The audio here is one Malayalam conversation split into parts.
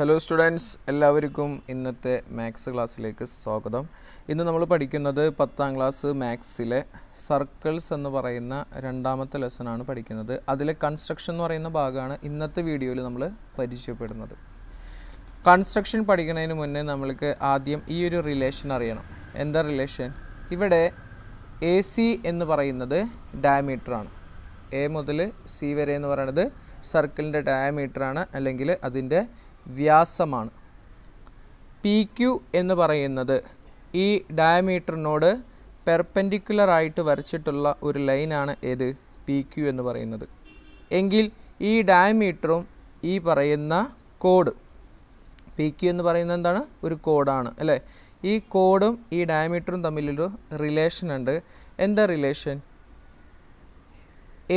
ഹലോ സ്റ്റുഡൻസ് എല്ലാവർക്കും ഇന്നത്തെ മാത്സ് ക്ലാസ്സിലേക്ക് സ്വാഗതം ഇന്ന് നമ്മൾ പഠിക്കുന്നത് പത്താം ക്ലാസ് മാത്സിലെ സർക്കിൾസ് എന്ന് പറയുന്ന രണ്ടാമത്തെ ലെസനാണ് പഠിക്കുന്നത് അതിലെ കൺസ്ട്രക്ഷൻ എന്ന് പറയുന്ന ഭാഗമാണ് ഇന്നത്തെ വീഡിയോയിൽ നമ്മൾ പരിചയപ്പെടുന്നത് കൺസ്ട്രക്ഷൻ പഠിക്കുന്നതിന് മുന്നേ നമ്മൾക്ക് ആദ്യം ഈ ഒരു റിലേഷൻ അറിയണം എന്താ റിലേഷൻ ഇവിടെ എ സി എന്ന് പറയുന്നത് ഡയമീറ്ററാണ് എ മുതൽ സി വരെ എന്ന് പറയുന്നത് സർക്കിളിൻ്റെ ഡയമീറ്ററാണ് അല്ലെങ്കിൽ അതിൻ്റെ വ്യാസമാണ് പി ക്യു എന്ന് പറയുന്നത് ഈ ഡയമീറ്ററിനോട് ആയിട്ട് വരച്ചിട്ടുള്ള ഒരു ലൈനാണ് ഏത് പി ക്യു എന്ന് പറയുന്നത് എങ്കിൽ ഈ ഡയമീറ്ററും ഈ പറയുന്ന കോഡ് പി ക്യു എന്ന് പറയുന്നത് എന്താണ് ഒരു കോഡാണ് അല്ലേ ഈ കോഡും ഈ ഡയമീറ്ററും തമ്മിലൊരു റിലേഷൻ ഉണ്ട് എന്താ relation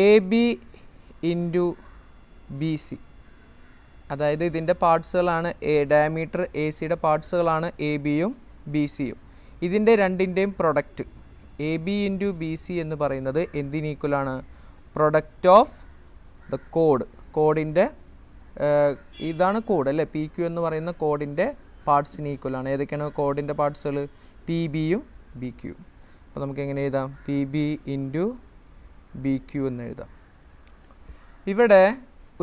A B into B C അതായത് ഇതിൻ്റെ പാർട്സുകളാണ് എ ഡയമീറ്റർ എ സിയുടെ പാർട്സുകളാണ് എ ബിയും ബി സിയും ഇതിൻ്റെ രണ്ടിൻ്റെയും product A B into B C എന്ന് പറയുന്നത് എന്തിന് ഈക്വലാണ് പ്രൊഡക്റ്റ് ഓഫ് ദ കോഡ് കോഡിൻ്റെ ഇതാണ് കോഡ് അല്ലേ പി ക്യു എന്ന് പറയുന്ന കോഡിൻ്റെ പാർട്സിന് ഈക്വലാണ് ഏതൊക്കെയാണ് കോഡിൻ്റെ പാർട്സുകൾ പി ബിയും ബി ക്യു അപ്പോൾ നമുക്ക് എങ്ങനെ എഴുതാം P B into B Q എന്ന് എഴുതാം ഇവിടെ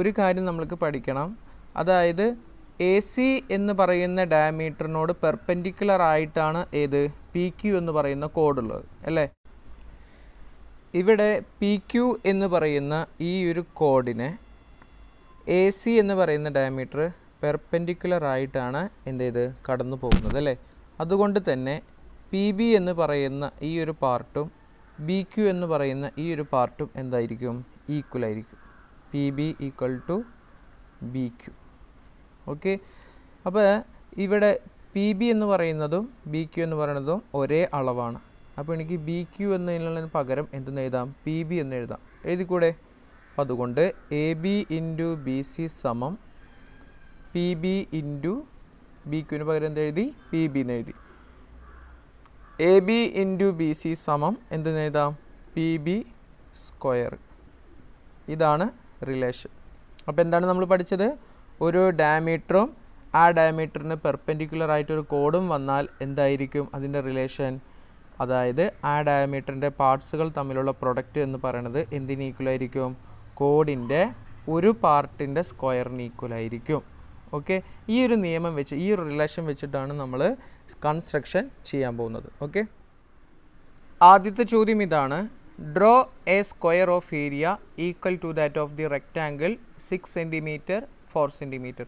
ഒരു കാര്യം നമ്മൾക്ക് പഠിക്കണം അതായത് എ സി എന്ന് പറയുന്ന ഡയമീറ്ററിനോട് പെർപെൻഡിക്കുലർ ആയിട്ടാണ് ഏത് പി ക്യു എന്ന് പറയുന്ന കോഡുള്ളത് അല്ലേ ഇവിടെ പി ക്യു എന്ന് പറയുന്ന ഈ ഒരു കോഡിനെ എ സി എന്ന് പറയുന്ന ഡയമീറ്റർ പെർപെൻഡിക്കുലർ ആയിട്ടാണ് എൻ്റെ ഇത് കടന്നു പോകുന്നത് അല്ലേ അതുകൊണ്ട് തന്നെ പി ബി എന്ന് പറയുന്ന ഈ ഒരു പാർട്ടും ബി ക്യു എന്ന് പറയുന്ന ഈ ഒരു പാർട്ടും എന്തായിരിക്കും ഈക്വൽ ആയിരിക്കും P B equal to B Q okay അപ്പോൾ ഇവിടെ പി ബി എന്ന് പറയുന്നതും ബി ക്യു എന്ന് പറയുന്നതും ഒരേ അളവാണ് അപ്പോൾ എനിക്ക് ബി ക്യു എന്നതിനുള്ളതിന് പകരം എന്തെന്ന് എഴുതാം പി ബി എന്ന് എഴുതാം എഴുതിക്കൂടെ അപ്പം അതുകൊണ്ട് A B into B C സമം പി ബി ഇൻറ്റു ബി ക്യുവിന് പകരം എന്തെഴുതി പി ബി എന്ന് എഴുതി A B into B C സമം എന്തെന്ന് എഴുതാം പി ബി സ്ക്വയർ ഇതാണ് റിലേഷൻ അപ്പോൾ എന്താണ് നമ്മൾ പഠിച്ചത് ഒരു ഡയമീറ്ററും ആ ഡയമീറ്ററിന് പെർപെൻഡിക്കുലർ ആയിട്ടൊരു കോഡും വന്നാൽ എന്തായിരിക്കും അതിൻ്റെ റിലേഷൻ അതായത് ആ ഡയമീറ്ററിൻ്റെ പാർട്സുകൾ തമ്മിലുള്ള പ്രൊഡക്റ്റ് എന്ന് പറയുന്നത് എന്തിന് ഈക്വലായിരിക്കും കോഡിൻ്റെ ഒരു പാർട്ടിൻ്റെ സ്ക്വയറിന് ഈക്വലായിരിക്കും ഓക്കെ ഈ ഒരു നിയമം വെച്ച് ഈ ഒരു റിലേഷൻ വെച്ചിട്ടാണ് നമ്മൾ കൺസ്ട്രക്ഷൻ ചെയ്യാൻ പോകുന്നത് ഓക്കെ ആദ്യത്തെ ചോദ്യം ഇതാണ് draw a square of area equal to that of the rectangle six centimetre four centimetre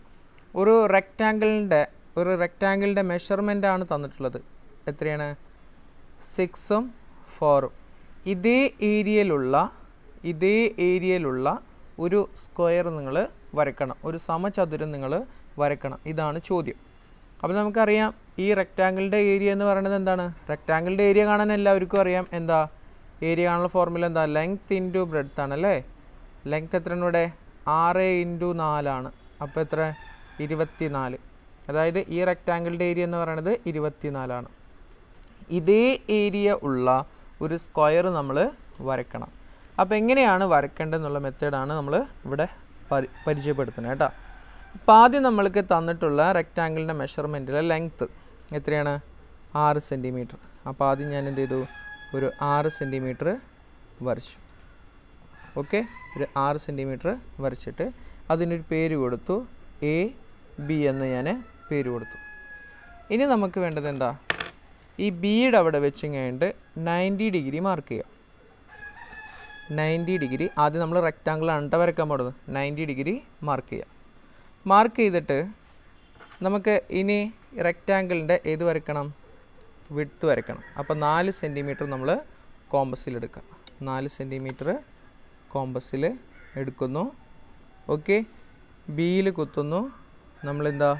ഒരു റെക്റ്റാങ്കിളിൻ്റെ ഒരു റെക്റ്റാങ്കിളിൻ്റെ മെഷർമെൻ്റ് ആണ് തന്നിട്ടുള്ളത് എത്രയാണ് സിക്സും ഫോറും ഇതേ ഏരിയയിലുള്ള ഇതേ ഏരിയയിലുള്ള ഒരു സ്ക്വയർ നിങ്ങൾ വരക്കണം ഒരു സമചതുരം നിങ്ങൾ വരക്കണം ഇതാണ് ചോദ്യം അപ്പോൾ നമുക്കറിയാം ഈ റെക്റ്റാങ്കിളിൻ്റെ ഏരിയ എന്ന് പറയുന്നത് എന്താണ് റെക്റ്റാങ്കിളിൻ്റെ ഏരിയ കാണാൻ എല്ലാവർക്കും അറിയാം എന്താ ഏരിയ കാണാനുള്ള ഫോർമുല എന്താ ലെങ്ത് ഇൻറ്റു ബ്രെഡ്ത്ത് ആണ് അല്ലേ ലെങ്ത് എത്രയാണ് ഇവിടെ ആറ് ഇൻറ്റു നാലാണ് അപ്പോൾ എത്ര ഇരുപത്തി നാല് അതായത് ഈ റെക്റ്റാങ്കിളിൻ്റെ ഏരിയ എന്ന് പറയുന്നത് ഇരുപത്തി നാലാണ് ഇതേ ഏരിയ ഉള്ള ഒരു സ്ക്വയർ നമ്മൾ വരയ്ക്കണം അപ്പോൾ എങ്ങനെയാണ് എന്നുള്ള മെത്തേഡാണ് നമ്മൾ ഇവിടെ പരി പരിചയപ്പെടുത്തുന്നത് കേട്ടോ അപ്പോൾ ആദ്യം നമ്മൾക്ക് തന്നിട്ടുള്ള റെക്റ്റാങ്കിളിൻ്റെ മെഷർമെൻറ്റിലെ ലെങ്ത്ത് എത്രയാണ് ആറ് സെൻറ്റിമീറ്റർ അപ്പോൾ ആദ്യം ഞാൻ എന്ത് ചെയ്തു ഒരു ആറ് സെൻറ്റിമീറ്റർ വരച്ചു ഓക്കെ ഒരു ആറ് സെൻറ്റിമീറ്റർ വരച്ചിട്ട് അതിനൊരു പേര് കൊടുത്തു എ ബി എന്ന് ഞാൻ പേര് കൊടുത്തു ഇനി നമുക്ക് വേണ്ടത് എന്താ ഈ ബിയുടെ അവിടെ വെച്ച് കഴിഞ്ഞിട്ട് നയൻറ്റി ഡിഗ്രി മാർക്ക് ചെയ്യുക നയൻറ്റി ഡിഗ്രി ആദ്യം നമ്മൾ റെക്റ്റാങ്കിൾ അണ്ട വരയ്ക്കാൻ പാടുന്നത് നയൻറ്റി ഡിഗ്രി മാർക്ക് ചെയ്യുക മാർക്ക് ചെയ്തിട്ട് നമുക്ക് ഇനി റെക്റ്റാങ്കിളിൻ്റെ ഏത് വരയ്ക്കണം വിട്ത്ത് വരയ്ക്കണം അപ്പോൾ നാല് സെൻറ്റിമീറ്റർ നമ്മൾ കോമ്പസിലെടുക്കുക നാല് സെൻറ്റിമീറ്റർ കോമ്പസിൽ എടുക്കുന്നു ഓക്കെ ബിയിൽ കുത്തുന്നു നമ്മളെന്താ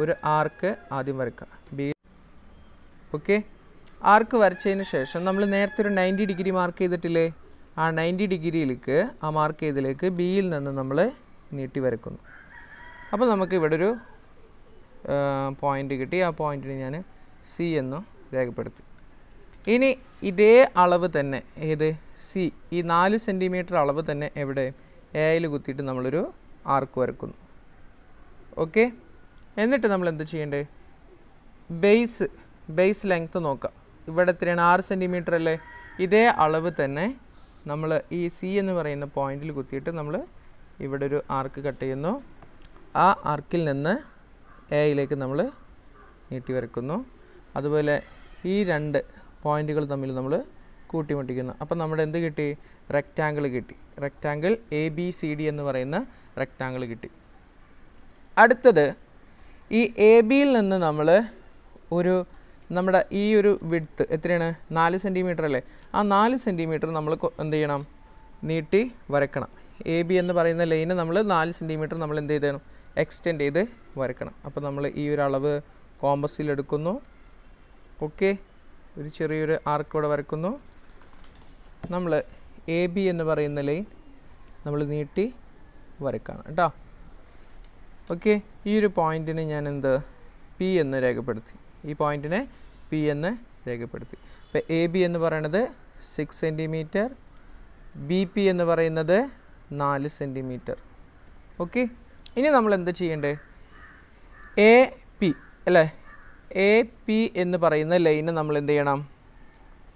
ഒരു ആർക്ക് ആദ്യം വരക്കുക ബി ഓക്കെ ആർക്ക് വരച്ചതിന് ശേഷം നമ്മൾ നേരത്തെ ഒരു നയൻറ്റി ഡിഗ്രി മാർക്ക് ചെയ്തിട്ടില്ലേ ആ നയൻറ്റി ഡിഗ്രിയിലേക്ക് ആ മാർക്ക് ചെയ്തിലേക്ക് ബിയിൽ നിന്ന് നമ്മൾ നീട്ടി വരക്കുന്നു അപ്പോൾ നമുക്ക് ഇവിടെ ഒരു പോയിൻ്റ് കിട്ടി ആ പോയിൻറ്റിന് ഞാൻ സി എന്ന് രേഖപ്പെടുത്തി ഇനി ഇതേ അളവ് തന്നെ ഏത് സി ഈ നാല് സെൻറ്റിമീറ്റർ അളവ് തന്നെ എവിടെ എയിൽ കുത്തിയിട്ട് നമ്മളൊരു ആർക്ക് വരക്കുന്നു ഓക്കെ എന്നിട്ട് നമ്മൾ എന്ത് ചെയ്യേണ്ടത് ബേസ് ബേസ് ലെങ്ത്ത് നോക്കാം ഇവിടെ എത്രയാണ് ആറ് സെൻറ്റിമീറ്റർ അല്ലേ ഇതേ അളവ് തന്നെ നമ്മൾ ഈ സി എന്ന് പറയുന്ന പോയിന്റിൽ കുത്തിയിട്ട് നമ്മൾ ഇവിടെ ഒരു ആർക്ക് കട്ട് ചെയ്യുന്നു ആ ആർക്കിൽ നിന്ന് എയിലേക്ക് നമ്മൾ നീട്ടി വരക്കുന്നു അതുപോലെ ഈ രണ്ട് പോയിന്റുകൾ തമ്മിൽ നമ്മൾ കൂട്ടിമുട്ടിക്കുന്നു അപ്പം നമ്മുടെ എന്ത് കിട്ടി റെക്റ്റാങ്കിൾ കിട്ടി rectangle A B C D എന്ന് പറയുന്ന റെക്റ്റാങ്കിൾ കിട്ടി അടുത്തത് ഈ എ ബിയിൽ നിന്ന് നമ്മൾ ഒരു നമ്മുടെ ഈ ഒരു വിഡ്ത്ത് എത്രയാണ് നാല് സെൻറ്റിമീറ്റർ അല്ലേ ആ നാല് സെൻറ്റിമീറ്റർ നമ്മൾ എന്ത് ചെയ്യണം നീട്ടി വരക്കണം എ ബി എന്ന് പറയുന്ന ലൈന് നമ്മൾ നാല് സെൻറ്റിമീറ്റർ നമ്മൾ എന്ത് ചെയ്യണം എക്സ്റ്റെൻഡ് ചെയ്ത് വരക്കണം അപ്പോൾ നമ്മൾ ഈ ഒരു അളവ് കോമ്പസിൽ എടുക്കുന്നു ഓക്കെ ഒരു ചെറിയൊരു ആർക്ക് ഇവിടെ വരക്കുന്നു നമ്മൾ എ ബി എന്ന് പറയുന്ന ലൈൻ നമ്മൾ നീട്ടി വരയ്ക്കണം കേട്ടോ ഓക്കെ ഈ ഒരു പോയിൻറ്റിനെ ഞാൻ എന്ത് പി എന്ന് രേഖപ്പെടുത്തി ഈ പോയിൻറ്റിനെ പി എന്ന് രേഖപ്പെടുത്തി അപ്പോൾ എ ബി എന്ന് പറയുന്നത് സിക്സ് സെൻറ്റിമീറ്റർ ബി പി എന്ന് പറയുന്നത് നാല് സെൻറ്റിമീറ്റർ ഓക്കെ ഇനി നമ്മൾ എന്ത് ചെയ്യേണ്ടത് എ പി അല്ലേ എ പി എന്ന് പറയുന്ന ലൈന് നമ്മൾ എന്ത് ചെയ്യണം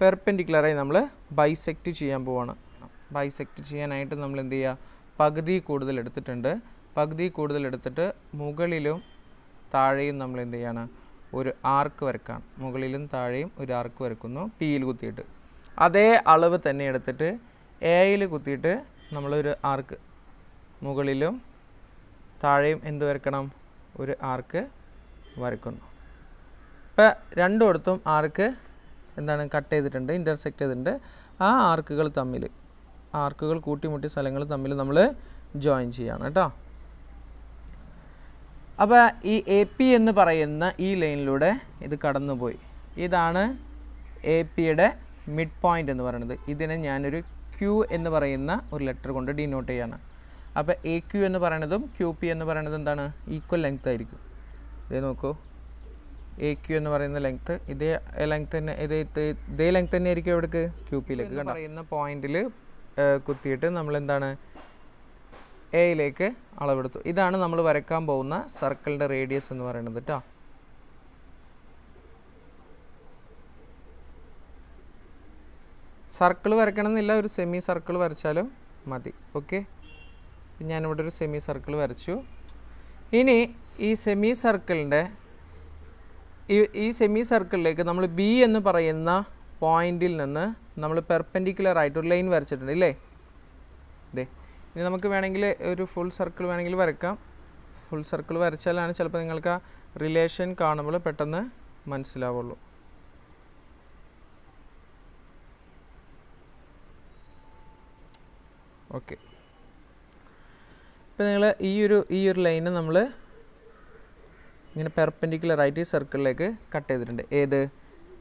പെർപെൻഡിക്കുലറായി നമ്മൾ ബൈസെക്റ്റ് ചെയ്യാൻ പോവാണ് ബൈസെക്റ്റ് ചെയ്യാനായിട്ട് നമ്മൾ എന്ത് ചെയ്യുക പകുതി കൂടുതൽ എടുത്തിട്ടുണ്ട് പകുതി കൂടുതൽ എടുത്തിട്ട് മുകളിലും താഴെയും നമ്മൾ എന്ത് ചെയ്യാണ് ഒരു ആർക്ക് വരക്കാണ് മുകളിലും താഴെയും ഒരു ആർക്ക് വരക്കുന്നു പിയിൽ കുത്തിയിട്ട് അതേ അളവ് തന്നെ എടുത്തിട്ട് എയിൽ കുത്തിയിട്ട് നമ്മളൊരു ആർക്ക് മുകളിലും താഴെയും എന്ത് വരക്കണം ഒരു ആർക്ക് വരക്കുന്നു ഇപ്പം രണ്ടിടത്തും ആർക്ക് എന്താണ് കട്ട് ചെയ്തിട്ടുണ്ട് ഇൻ്റർസെക്റ്റ് ചെയ്തിട്ടുണ്ട് ആ ആർക്കുകൾ തമ്മിൽ ആർക്കുകൾ കൂട്ടിമുട്ടി സ്ഥലങ്ങൾ തമ്മിൽ നമ്മൾ ജോയിൻ ചെയ്യണം കേട്ടോ അപ്പോൾ ഈ എ പി എന്ന് പറയുന്ന ഈ ലൈനിലൂടെ ഇത് കടന്നുപോയി ഇതാണ് എ പിയുടെ മിഡ് പോയിൻ്റ് എന്ന് പറയുന്നത് ഇതിനെ ഞാനൊരു ക്യൂ എന്ന് പറയുന്ന ഒരു ലെറ്റർ കൊണ്ട് ഡിനോട്ട് ചെയ്യാണ് അപ്പോൾ എ ക്യു എന്ന് പറയുന്നതും ക്യു പി എന്ന് പറയുന്നത് എന്താണ് ഈക്വൽ ലെങ്ത് ആയിരിക്കും ഇതേ നോക്കൂ എ ക്യൂ എന്ന് പറയുന്ന ലെങ്ത്ത് ഇതേ ലെങ്ത് തന്നെ ഇതേ ഇതേ ലെങ്ത് തന്നെ ആയിരിക്കും അവിടേക്ക് ക്യൂ പിയിലേക്ക് പറയുന്ന പോയിന്റിൽ കുത്തിയിട്ട് നമ്മൾ എന്താണ് എയിലേക്ക് അളവെടുത്തു ഇതാണ് നമ്മൾ വരയ്ക്കാൻ പോകുന്ന സർക്കിളിൻ്റെ റേഡിയസ് എന്ന് പറയുന്നത് കേട്ടോ സർക്കിൾ വരയ്ക്കണമെന്നില്ല ഒരു സെമി സർക്കിൾ വരച്ചാലും മതി ഓക്കെ ഞാനിവിടെ ഒരു സെമി സർക്കിൾ വരച്ചു ഇനി ഈ സെമി സർക്കിളിൻ്റെ ഈ സെമി സർക്കിളിലേക്ക് നമ്മൾ ബി എന്ന് പറയുന്ന പോയിന്റിൽ നിന്ന് നമ്മൾ പെർപെൻഡിക്കുലർ ആയിട്ട് ഒരു ലൈൻ വരച്ചിട്ടുണ്ട് അല്ലേ ഇതേ ഇനി നമുക്ക് വേണമെങ്കിൽ ഒരു ഫുൾ സർക്കിൾ വേണമെങ്കിൽ വരയ്ക്കാം ഫുൾ സർക്കിൾ വരച്ചാലാണ് ചിലപ്പോൾ നിങ്ങൾക്ക് ആ റിലേഷൻ കാണുമ്പോൾ പെട്ടെന്ന് മനസ്സിലാവുള്ളൂ ഓക്കെ ഇപ്പം നിങ്ങൾ ഈ ഒരു ഈ ഒരു ലൈന് നമ്മൾ ഇങ്ങനെ പെർപ്പൻഡിക്കുലറായിട്ട് ഈ സർക്കിളിലേക്ക് കട്ട് ചെയ്തിട്ടുണ്ട് ഏത്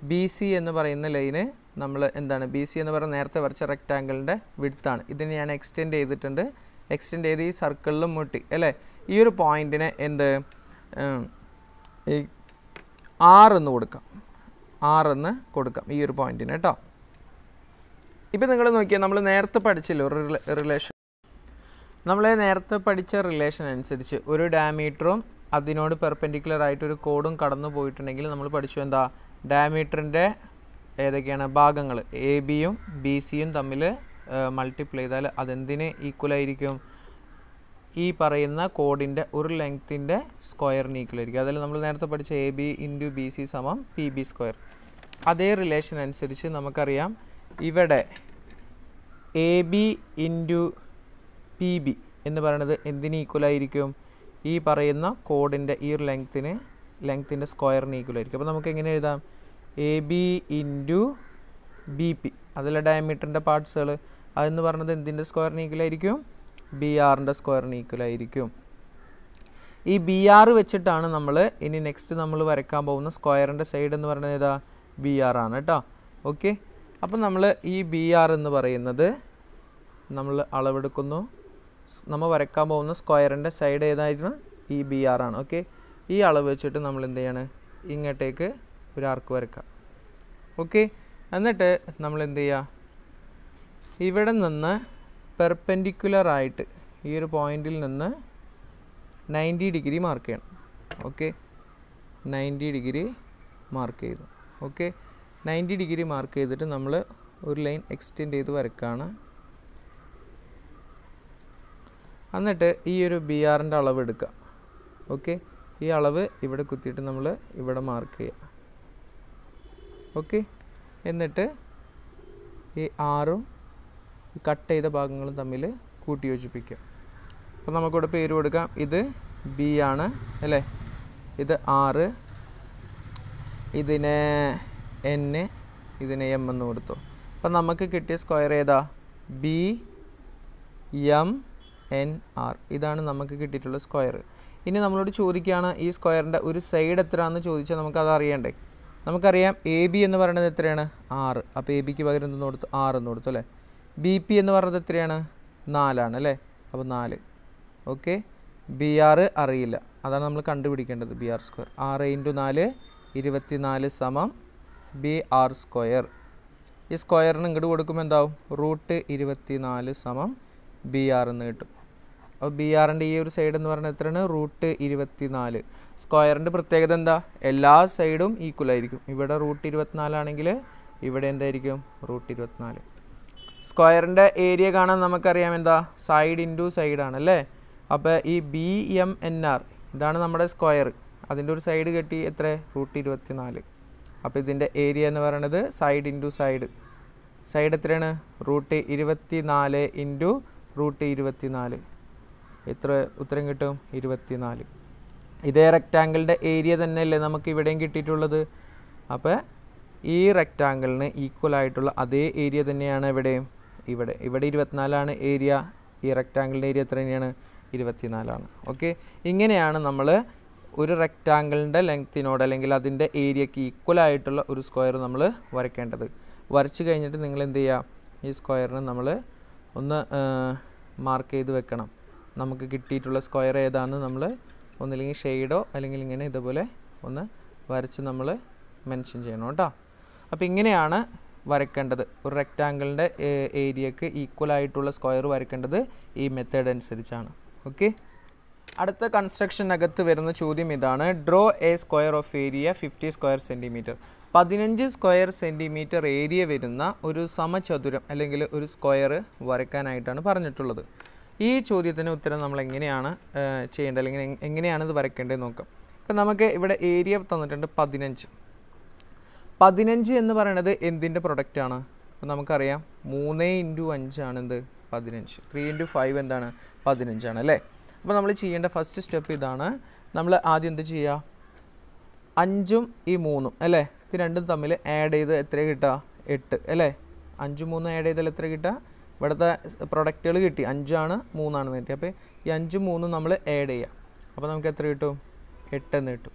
ബി സി എന്ന് പറയുന്ന ലൈന് നമ്മൾ എന്താണ് ബി സി എന്ന് പറയുന്ന നേരത്തെ വരച്ച റെക്റ്റാങ്കിളിൻ്റെ വിടുത്താണ് ഇതിനെ ഞാൻ എക്സ്റ്റെൻഡ് ചെയ്തിട്ടുണ്ട് എക്സ്റ്റെൻഡ് ചെയ്ത് ഈ സർക്കിളിലും മുട്ടി അല്ലേ ഈ ഒരു പോയിന്റിനെ എന്ത് ഈ ആറെന്ന് കൊടുക്കാം ആറെന്ന് കൊടുക്കാം ഈ ഒരു പോയിന്റിന് കേട്ടോ ഇപ്പം നിങ്ങൾ നോക്കിയാൽ നമ്മൾ നേരത്തെ പഠിച്ചല്ലോ റിലേഷൻ നമ്മൾ നേരത്തെ പഠിച്ച റിലേഷൻ അനുസരിച്ച് ഒരു ഡയമീറ്ററും അതിനോട് പെർപെൻഡിക്കുലർ ആയിട്ട് ഒരു കോഡും കടന്നു പോയിട്ടുണ്ടെങ്കിൽ നമ്മൾ പഠിച്ചു എന്താ ഡയമീറ്ററിൻ്റെ ഏതൊക്കെയാണ് ഭാഗങ്ങൾ എ ബിയും ബി സിയും തമ്മിൽ മൾട്ടിപ്ലൈ ചെയ്താൽ അതെന്തിന് ഈക്വലായിരിക്കും ഈ പറയുന്ന കോഡിൻ്റെ ഒരു ലെങ്ത്തിൻ്റെ സ്ക്വയറിന് ഈക്വൽ ആയിരിക്കും അതിൽ നമ്മൾ നേരത്തെ പഠിച്ച A B into B C സമം പി ബി സ്ക്വയർ അതേ റിലേഷൻ അനുസരിച്ച് നമുക്കറിയാം ഇവിടെ A B into P B എന്ന് പറയുന്നത് എന്തിന് ആയിരിക്കും ഈ പറയുന്ന കോഡിൻ്റെ ഈ ഒരു ലെങ്ത്തിന് ലെങ്ത്തിൻ്റെ സ്ക്വയറിന് ഈക്വൽ ആയിരിക്കും അപ്പോൾ നമുക്ക് എങ്ങനെ എഴുതാം A B into B P അതിലെ ഡയമീറ്ററിൻ്റെ പാർട്സുകൾ അതെന്ന് പറഞ്ഞത് എന്തിൻ്റെ സ്ക്വയറിന് ഈക്വൽ ആയിരിക്കും ബി ആറിൻ്റെ സ്ക്വയറിന് ഈക്വൽ ആയിരിക്കും ഈ ബി ആർ വെച്ചിട്ടാണ് നമ്മൾ ഇനി നെക്സ്റ്റ് നമ്മൾ വരയ്ക്കാൻ പോകുന്ന സ്ക്വയറിൻ്റെ സൈഡ് എന്ന് പറയുന്നത് ഏതാ ബി ആർ ആണ് കേട്ടോ ഓക്കെ അപ്പം നമ്മൾ ഈ ബി ആർ എന്ന് പറയുന്നത് നമ്മൾ അളവെടുക്കുന്നു നമ്മൾ വരക്കാൻ പോകുന്ന സ്ക്വയറിൻ്റെ സൈഡ് ഏതായിരുന്നു ഈ ബി ആർ ആണ് ഓക്കെ ഈ അളവ് വെച്ചിട്ട് നമ്മൾ എന്ത് ചെയ്യാണ് ഇങ്ങോട്ടേക്ക് ഒരു ആർക്ക് വരക്കാം ഓക്കെ എന്നിട്ട് നമ്മൾ എന്ത് ചെയ്യുക ഇവിടെ നിന്ന് പെർപെൻഡിക്കുലർ ആയിട്ട് ഈ ഒരു പോയിന്റിൽ നിന്ന് നയൻറ്റി ഡിഗ്രി മാർക്ക് ചെയ്യണം ഓക്കെ നയൻറ്റി ഡിഗ്രി മാർക്ക് ചെയ്തു ഓക്കെ നയൻറ്റി ഡിഗ്രി മാർക്ക് ചെയ്തിട്ട് നമ്മൾ ഒരു ലൈൻ എക്സ്റ്റെൻഡ് ചെയ്ത് വരക്കുകയാണ് എന്നിട്ട് ഈ ഒരു ബി ആറിൻ്റെ അളവ് എടുക്കുക ഓക്കെ ഈ അളവ് ഇവിടെ കുത്തിയിട്ട് നമ്മൾ ഇവിടെ മാർക്ക് ചെയ്യുക ഓക്കെ എന്നിട്ട് ഈ ആറും കട്ട് ചെയ്ത ഭാഗങ്ങളും തമ്മിൽ കൂട്ടി യോജിപ്പിക്കുക അപ്പോൾ നമുക്കിവിടെ പേര് കൊടുക്കാം ഇത് ബി ആണ് അല്ലേ ഇത് ആറ് ഇതിനെ എൻ ഇതിനെ എം എന്ന് കൊടുത്തു അപ്പം നമുക്ക് കിട്ടിയ സ്ക്വയർ ഏതാ ബി എം എൻ ആർ ഇതാണ് നമുക്ക് കിട്ടിയിട്ടുള്ള സ്ക്വയർ ഇനി നമ്മളോട് ചോദിക്കുകയാണ് ഈ സ്ക്വയറിൻ്റെ ഒരു സൈഡ് എത്രയാണെന്ന് ചോദിച്ചാൽ നമുക്കത് അറിയണ്ടേ നമുക്കറിയാം എ ബി എന്ന് പറയുന്നത് എത്രയാണ് ആറ് അപ്പോൾ എ ബിക്ക് പകരം എന്ന് കൊടുത്തു ആറ് എന്ന് കൊടുത്തു അല്ലേ ബി പി എന്ന് പറയുന്നത് എത്രയാണ് നാലാണ് അല്ലേ അപ്പോൾ നാല് ഓക്കെ ബി ആർ അറിയില്ല അതാണ് നമ്മൾ കണ്ടുപിടിക്കേണ്ടത് ബി ആർ സ്ക്വയർ ആറ് ഇൻറ്റു നാല് ഇരുപത്തി നാല് സമം ബി ആർ സ്ക്വയർ ഈ സ്ക്വയറിന് ഇങ്ങോട്ട് കൊടുക്കുമ്പോൾ എന്താവും റൂട്ട് ഇരുപത്തി നാല് സമം ബി ആർ എന്ന് കിട്ടും അപ്പോൾ ബി ആറിൻ്റെ ഈ ഒരു സൈഡ് എന്ന് പറഞ്ഞാൽ എത്രയാണ് റൂട്ട് ഇരുപത്തിനാല് സ്ക്വയറിൻ്റെ പ്രത്യേകത എന്താ എല്ലാ സൈഡും ഈക്വൽ ആയിരിക്കും ഇവിടെ റൂട്ട് ഇരുപത്തിനാലാണെങ്കിൽ ഇവിടെ എന്തായിരിക്കും റൂട്ട് ഇരുപത്തിനാല് സ്ക്വയറിൻ്റെ ഏരിയ കാണാൻ നമുക്കറിയാം എന്താ സൈഡ് ഇൻറ്റു സൈഡാണ് അല്ലേ അപ്പോൾ ഈ ബി എം എൻ ആർ ഇതാണ് നമ്മുടെ സ്ക്വയർ അതിൻ്റെ ഒരു സൈഡ് കെട്ടി എത്ര റൂട്ട് ഇരുപത്തിനാല് അപ്പോൾ ഇതിൻ്റെ ഏരിയ എന്ന് പറയണത് സൈഡ് ഇൻറ്റു സൈഡ് സൈഡ് എത്രയാണ് റൂട്ട് ഇരുപത്തി നാല് ഇൻറ്റു റൂട്ട് ഇരുപത്തിനാല് എത്ര ഉത്തരം കിട്ടും ഇരുപത്തിനാല് ഇതേ റെക്റ്റാങ്കിളിൻ്റെ ഏരിയ തന്നെയല്ലേ നമുക്ക് ഇവിടെയും കിട്ടിയിട്ടുള്ളത് അപ്പോൾ ഈ റെക്റ്റാങ്കിളിന് ഈക്വൽ ആയിട്ടുള്ള അതേ ഏരിയ തന്നെയാണ് എവിടെയും ഇവിടെ ഇവിടെ ഇരുപത്തിനാലാണ് ഏരിയ ഈ റെക്റ്റാങ്കിളിൻ്റെ ഏരിയ എത്ര തന്നെയാണ് ഇരുപത്തിനാലാണ് ഓക്കെ ഇങ്ങനെയാണ് നമ്മൾ ഒരു റെക്റ്റാങ്കിളിൻ്റെ ലെങ്ത്തിനോട് അല്ലെങ്കിൽ അതിൻ്റെ ഏരിയയ്ക്ക് ഈക്വൽ ആയിട്ടുള്ള ഒരു സ്ക്വയർ നമ്മൾ വരയ്ക്കേണ്ടത് വരച്ച് കഴിഞ്ഞിട്ട് നിങ്ങൾ എന്ത് ചെയ്യുക ഈ സ്ക്വയറിന് നമ്മൾ ഒന്ന് മാർക്ക് ചെയ്ത് വെക്കണം നമുക്ക് കിട്ടിയിട്ടുള്ള സ്ക്വയർ ഏതാണെന്ന് നമ്മൾ ഒന്നില്ലെങ്കിൽ ഷെയ്ഡോ അല്ലെങ്കിൽ ഇങ്ങനെ ഇതുപോലെ ഒന്ന് വരച്ച് നമ്മൾ മെൻഷൻ ചെയ്യണം കേട്ടോ അപ്പോൾ ഇങ്ങനെയാണ് വരയ്ക്കേണ്ടത് ഒരു റെക്റ്റാങ്കിളിൻ്റെ ഏരിയക്ക് ഈക്വൽ ആയിട്ടുള്ള സ്ക്വയർ വരയ്ക്കേണ്ടത് ഈ മെത്തേഡ് അനുസരിച്ചാണ് ഓക്കെ അടുത്ത കൺസ്ട്രക്ഷനകത്ത് വരുന്ന ചോദ്യം ഇതാണ് draw a square of area fifty square centimetre പതിനഞ്ച് സ്ക്വയർ സെൻറ്റിമീറ്റർ ഏരിയ വരുന്ന ഒരു സമചതുരം അല്ലെങ്കിൽ ഒരു സ്ക്വയർ വരയ്ക്കാനായിട്ടാണ് പറഞ്ഞിട്ടുള്ളത് ഈ ചോദ്യത്തിന് ഉത്തരം നമ്മൾ എങ്ങനെയാണ് ചെയ്യേണ്ടത് അല്ലെങ്കിൽ എങ്ങനെയാണ് ഇത് വരയ്ക്കേണ്ടത് നോക്കാം ഇപ്പം നമുക്ക് ഇവിടെ ഏരിയ തന്നിട്ടുണ്ട് പതിനഞ്ച് പതിനഞ്ച് എന്ന് പറയുന്നത് എന്തിൻ്റെ പ്രൊഡക്റ്റാണ് അപ്പം നമുക്കറിയാം മൂന്ന് ഇൻറ്റു അഞ്ചാണ് എന്ത് പതിനഞ്ച് ത്രീ ഇൻറ്റു ഫൈവ് എന്താണ് പതിനഞ്ചാണ് അല്ലേ അപ്പോൾ നമ്മൾ ചെയ്യേണ്ട ഫസ്റ്റ് സ്റ്റെപ്പ് ഇതാണ് നമ്മൾ ആദ്യം എന്ത് ചെയ്യുക അഞ്ചും ഈ മൂന്നും അല്ലേ ഇത് രണ്ടും തമ്മിൽ ആഡ് ചെയ്ത് എത്ര കിട്ടുക എട്ട് അല്ലേ അഞ്ചും മൂന്നും ആഡ് ചെയ്താൽ എത്ര കിട്ടുക ഇവിടുത്തെ പ്രൊഡക്റ്റുകൾ കിട്ടി അഞ്ചാണ് മൂന്നാണെന്ന് കിട്ടി അപ്പോൾ ഈ അഞ്ചും മൂന്നും നമ്മൾ ആഡ് ചെയ്യുക അപ്പോൾ നമുക്ക് എത്ര കിട്ടും എട്ടെന്ന് കിട്ടും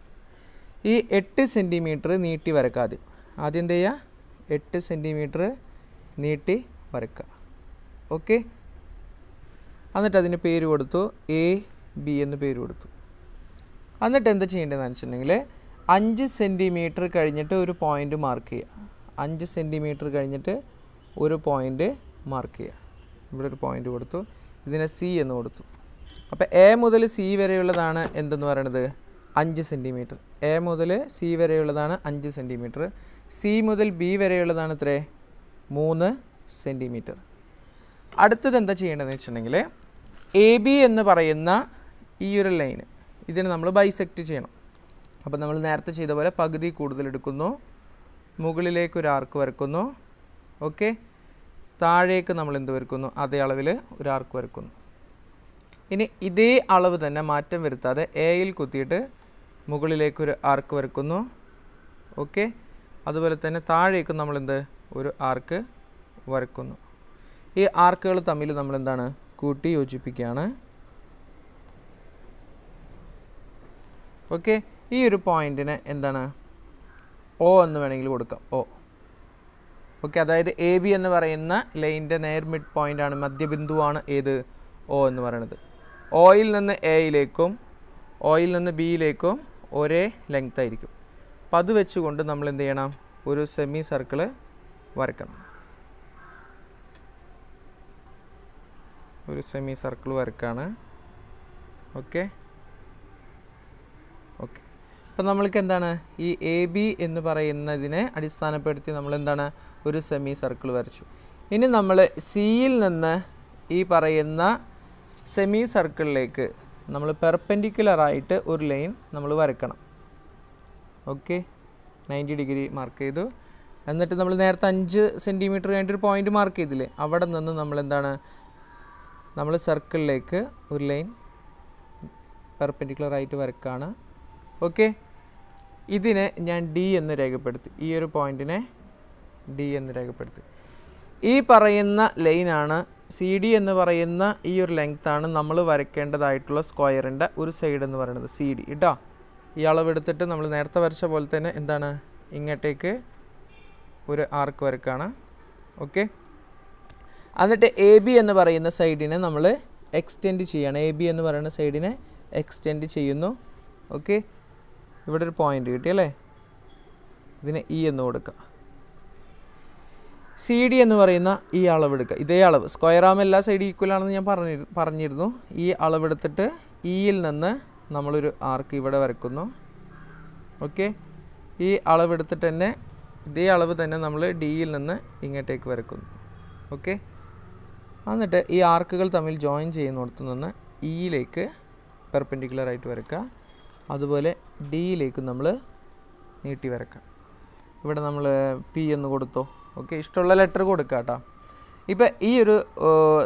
ഈ എട്ട് സെൻറ്റിമീറ്റർ നീട്ടി വരക്കുക ആദ്യം ആദ്യം എന്ത് ചെയ്യുക എട്ട് സെൻറ്റിമീറ്റർ നീട്ടി വരക്കുക ഓക്കെ എന്നിട്ട് അതിന് പേര് കൊടുത്തു എ ബി എന്ന് പേര് കൊടുത്തു എന്നിട്ട് എന്താ ചെയ്യേണ്ടതെന്ന് വെച്ചിട്ടുണ്ടെങ്കിൽ അഞ്ച് സെൻറ്റിമീറ്റർ കഴിഞ്ഞിട്ട് ഒരു പോയിൻ്റ് മാർക്ക് ചെയ്യുക അഞ്ച് സെൻറ്റിമീറ്റർ കഴിഞ്ഞിട്ട് ഒരു പോയിൻ്റ് മാർക്ക് ചെയ്യുക ഇവിടെ ഒരു പോയിൻ്റ് കൊടുത്തു ഇതിനെ സി എന്ന് കൊടുത്തു അപ്പോൾ എ മുതൽ സി വരെയുള്ളതാണ് എന്തെന്ന് പറയണത് അഞ്ച് സെൻറ്റിമീറ്റർ എ മുതൽ സി വരെയുള്ളതാണ് അഞ്ച് സെൻറ്റിമീറ്റർ സി മുതൽ ബി വരെയുള്ളതാണ് ഇത്രേ മൂന്ന് സെൻറ്റിമീറ്റർ അടുത്തത് എന്താ ചെയ്യേണ്ടതെന്ന് വെച്ചിട്ടുണ്ടെങ്കിൽ എ ബി എന്ന് പറയുന്ന ഈ ഒരു ലൈൻ ഇതിനെ നമ്മൾ ബൈസെക്റ്റ് ചെയ്യണം അപ്പോൾ നമ്മൾ നേരത്തെ ചെയ്ത പോലെ പകുതി കൂടുതൽ എടുക്കുന്നു മുകളിലേക്ക് ഒരു ആർക്ക് വരക്കുന്നു ഓക്കെ താഴേക്ക് നമ്മൾ എന്ത് വരക്കുന്നു അതേ അളവിൽ ഒരു ആർക്ക് വരക്കുന്നു ഇനി ഇതേ അളവ് തന്നെ മാറ്റം വരുത്താതെ എയിൽ കുത്തിയിട്ട് ഒരു ആർക്ക് വരക്കുന്നു ഓക്കെ അതുപോലെ തന്നെ താഴേക്ക് നമ്മൾ എന്ത് ഒരു ആർക്ക് വരക്കുന്നു ഈ ആർക്കുകൾ തമ്മിൽ നമ്മൾ എന്താണ് കൂട്ടി യോജിപ്പിക്കുകയാണ് ഓക്കെ ഈ ഒരു പോയിന്റിന് എന്താണ് ഓ എന്ന് വേണമെങ്കിൽ കൊടുക്കാം ഓ ഓക്കെ അതായത് എ ബി എന്ന് പറയുന്ന ലൈൻ്റെ നേർ മിഡ് പോയിൻ്റ് ആണ് മധ്യബിന്ദുവാണ് ഏത് ഒ എന്ന് പറയുന്നത് ഓയിൽ നിന്ന് എയിലേക്കും ഓയിൽ നിന്ന് ബിയിലേക്കും ഒരേ ലെങ്ത് ആയിരിക്കും അപ്പം അത് വെച്ചുകൊണ്ട് നമ്മൾ എന്ത് ചെയ്യണം ഒരു സെമി സർക്കിൾ വരക്കണം ഒരു സെമി സർക്കിൾ വരക്കാണ് ഓക്കെ അപ്പോൾ നമ്മൾക്ക് എന്താണ് ഈ എ ബി എന്ന് പറയുന്നതിനെ അടിസ്ഥാനപ്പെടുത്തി നമ്മൾ എന്താണ് ഒരു സെമി സർക്കിൾ വരച്ചു ഇനി നമ്മൾ സിയിൽ നിന്ന് ഈ പറയുന്ന സെമി സർക്കിളിലേക്ക് നമ്മൾ ആയിട്ട് ഒരു ലൈൻ നമ്മൾ വരക്കണം ഓക്കെ നയൻറ്റി ഡിഗ്രി മാർക്ക് ചെയ്തു എന്നിട്ട് നമ്മൾ നേരത്തെ അഞ്ച് സെൻറ്റിമീറ്റർ കഴിഞ്ഞിട്ടൊരു പോയിൻ്റ് മാർക്ക് ചെയ്തില്ലേ അവിടെ നിന്ന് നമ്മൾ എന്താണ് നമ്മൾ സർക്കിളിലേക്ക് ഒരു ലൈൻ ആയിട്ട് വരക്കുകയാണ് ഓക്കെ ഇതിനെ ഞാൻ ഡി എന്ന് രേഖപ്പെടുത്തി ഈ ഒരു പോയിന്റിനെ ഡി എന്ന് രേഖപ്പെടുത്തി ഈ പറയുന്ന ലൈനാണ് സി ഡി എന്ന് പറയുന്ന ഈ ഒരു ലെങ്ത്താണ് നമ്മൾ വരയ്ക്കേണ്ടതായിട്ടുള്ള സ്ക്വയറിൻ്റെ ഒരു സൈഡ് എന്ന് പറയുന്നത് സി ഡി കേട്ടോ ഈ അളവ് എടുത്തിട്ട് നമ്മൾ നേരത്തെ വരച്ച പോലെ തന്നെ എന്താണ് ഇങ്ങോട്ടേക്ക് ഒരു ആർക്ക് വരക്കാണ് ഓക്കെ എന്നിട്ട് എ ബി എന്ന് പറയുന്ന സൈഡിനെ നമ്മൾ എക്സ്റ്റെൻഡ് ചെയ്യണം എ ബി എന്ന് പറയുന്ന സൈഡിനെ എക്സ്റ്റെൻഡ് ചെയ്യുന്നു ഓക്കെ ഇവിടെ ഒരു പോയിൻ്റ് കിട്ടി അല്ലേ ഇതിന് ഇ e എന്ന് കൊടുക്കുക സി ഡി എന്ന് പറയുന്ന ഈ അളവ് എടുക്കുക ഇതേ അളവ് സ്ക്വയർ ആം എല്ലാ സൈഡ് ഈക്വൽ ആണെന്ന് ഞാൻ പറഞ്ഞി പറഞ്ഞിരുന്നു ഈ അളവെടുത്തിട്ട് ഇയിൽ e നിന്ന് നമ്മളൊരു ആർക്ക് ഇവിടെ വരക്കുന്നു ഓക്കെ ഈ അളവെടുത്തിട്ട് തന്നെ ഇതേ അളവ് തന്നെ നമ്മൾ ഡിയിൽ നിന്ന് ഇങ്ങോട്ടേക്ക് വരക്കുന്നു ഓക്കെ എന്നിട്ട് ഈ ആർക്കുകൾ തമ്മിൽ ജോയിൻ ചെയ്യുന്നിടത്തു നിന്ന് ഇയിലേക്ക് e ആയിട്ട് വരക്കുക അതുപോലെ ഡിയിലേക്ക് നമ്മൾ നീട്ടി വരക്കാം ഇവിടെ നമ്മൾ പി എന്ന് കൊടുത്തോ ഓക്കെ ഇഷ്ടമുള്ള ലെറ്റർ കൊടുക്കുക കേട്ടോ ഇപ്പം ഈ ഒരു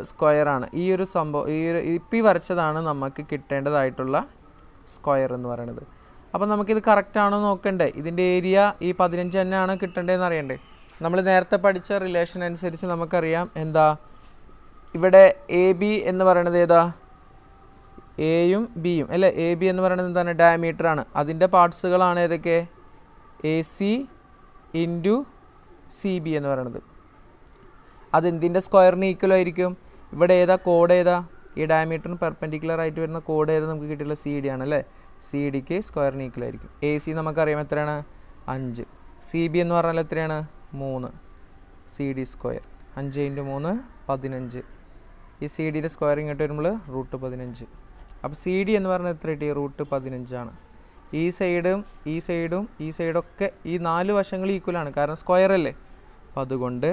സ്ക്വയറാണ് ഈ ഒരു സംഭവം ഈ ഒരു ഇപ്പം വരച്ചതാണ് നമുക്ക് കിട്ടേണ്ടതായിട്ടുള്ള സ്ക്വയർ എന്ന് പറയുന്നത് അപ്പം നമുക്കിത് കറക്റ്റാണോ നോക്കണ്ടേ ഇതിൻ്റെ ഏരിയ ഈ പതിനഞ്ച് ആണ് കിട്ടേണ്ടതെന്ന് അറിയണ്ടേ നമ്മൾ നേരത്തെ പഠിച്ച റിലേഷൻ അനുസരിച്ച് നമുക്കറിയാം എന്താ ഇവിടെ എ ബി എന്ന് പറയുന്നത് ഏതാ എയും ബിയും അല്ലേ എ ബി എന്ന് പറയുന്നത് എന്താണ് ഡയമീറ്റർ ആണ് അതിൻ്റെ പാർട്സുകളാണ് ഏതൊക്കെ A C into C B എന്ന് പറയുന്നത് അതെന്തിൻ്റെ സ്ക്വയറിന് ഈക്വൽ ആയിരിക്കും ഇവിടെ ഏതാ കോഡ് ഏതാ ഈ ഡയമീറ്ററിന് പെർപെൻഡിക്കുലർ ആയിട്ട് വരുന്ന കോഡ് ഏതാ നമുക്ക് കിട്ടിയുള്ള സി ഡി ആണ് അല്ലേ സി ഡിക്ക് സ്ക്വയറിന് ഈക്വൽ ആയിരിക്കും എ സി നമുക്കറിയാം എത്രയാണ് അഞ്ച് സി ബി എന്ന് പറഞ്ഞാൽ എത്രയാണ് മൂന്ന് സി ഡി സ്ക്വയർ അഞ്ച് ഇൻറ്റു മൂന്ന് പതിനഞ്ച് ഈ സി ഡിയുടെ സ്ക്വയർ ഇങ്ങോട്ട് വരുമ്പോൾ റൂട്ട് പതിനഞ്ച് അപ്പോൾ സി ഡി എന്ന് പറഞ്ഞാൽ എത്ര കിട്ടി റൂട്ട് പതിനഞ്ചാണ് ഈ സൈഡും ഈ സൈഡും ഈ സൈഡൊക്കെ ഈ നാല് വശങ്ങൾ ഈക്വലാണ് കാരണം സ്ക്വയർ അല്ലേ അപ്പം അതുകൊണ്ട്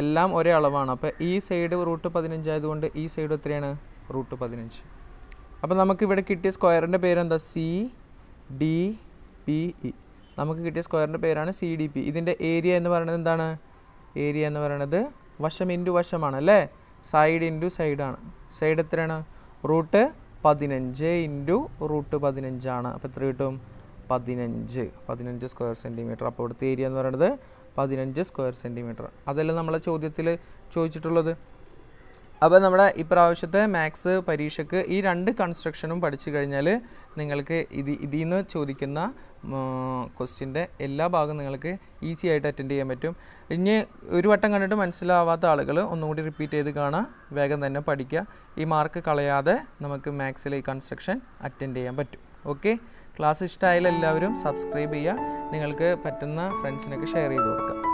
എല്ലാം ഒരേ അളവാണ് അപ്പോൾ ഈ സൈഡ് റൂട്ട് പതിനഞ്ചായതുകൊണ്ട് ആയതുകൊണ്ട് ഈ സൈഡ് എത്രയാണ് റൂട്ട് പതിനഞ്ച് അപ്പോൾ നമുക്ക് ഇവിടെ കിട്ടിയ സ്ക്വയറിൻ്റെ പേരെന്താ സി ഡി പി ഇ നമുക്ക് കിട്ടിയ സ്ക്വയറിൻ്റെ പേരാണ് സി ഡി പി ഇതിൻ്റെ ഏരിയ എന്ന് പറയുന്നത് എന്താണ് ഏരിയ എന്ന് പറയുന്നത് വശം ഇൻറ്റു വശമാണ് അല്ലേ സൈഡ് ഇൻറ്റു സൈഡാണ് സൈഡ് എത്രയാണ് റൂട്ട് പതിനഞ്ച് ഇൻറ്റു റൂട്ട് പതിനഞ്ചാണ് അപ്പോൾ എത്ര കിട്ടും പതിനഞ്ച് പതിനഞ്ച് സ്ക്വയർ സെൻറ്റിമീറ്റർ അപ്പോൾ ഇവിടുത്തെ ഏരിയ എന്ന് പറയുന്നത് പതിനഞ്ച് സ്ക്വയർ സെൻറ്റിമീറ്റർ അതല്ല നമ്മളെ ചോദ്യത്തിൽ ചോദിച്ചിട്ടുള്ളത് അപ്പോൾ നമ്മുടെ ഇപ്രാവശ്യത്തെ മാത്സ് പരീക്ഷയ്ക്ക് ഈ രണ്ട് കൺസ്ട്രക്ഷനും പഠിച്ചു കഴിഞ്ഞാൽ നിങ്ങൾക്ക് ഇത് ഇതിൽ നിന്ന് ചോദിക്കുന്ന ക്വസ്റ്റ്യൻ്റെ എല്ലാ ഭാഗം നിങ്ങൾക്ക് ഈസി ആയിട്ട് അറ്റൻഡ് ചെയ്യാൻ പറ്റും ഇനി ഒരു വട്ടം കണ്ടിട്ട് മനസ്സിലാവാത്ത ആളുകൾ ഒന്നുകൂടി റിപ്പീറ്റ് ചെയ്ത് കാണുക വേഗം തന്നെ പഠിക്കുക ഈ മാർക്ക് കളയാതെ നമുക്ക് മാത്സിലെ ഈ കൺസ്ട്രക്ഷൻ അറ്റൻഡ് ചെയ്യാൻ പറ്റും ഓക്കെ ക്ലാസ് ഇഷ്ടമായാലും എല്ലാവരും സബ്സ്ക്രൈബ് ചെയ്യുക നിങ്ങൾക്ക് പറ്റുന്ന ഫ്രണ്ട്സിനൊക്കെ ഷെയർ ചെയ്ത് കൊടുക്കുക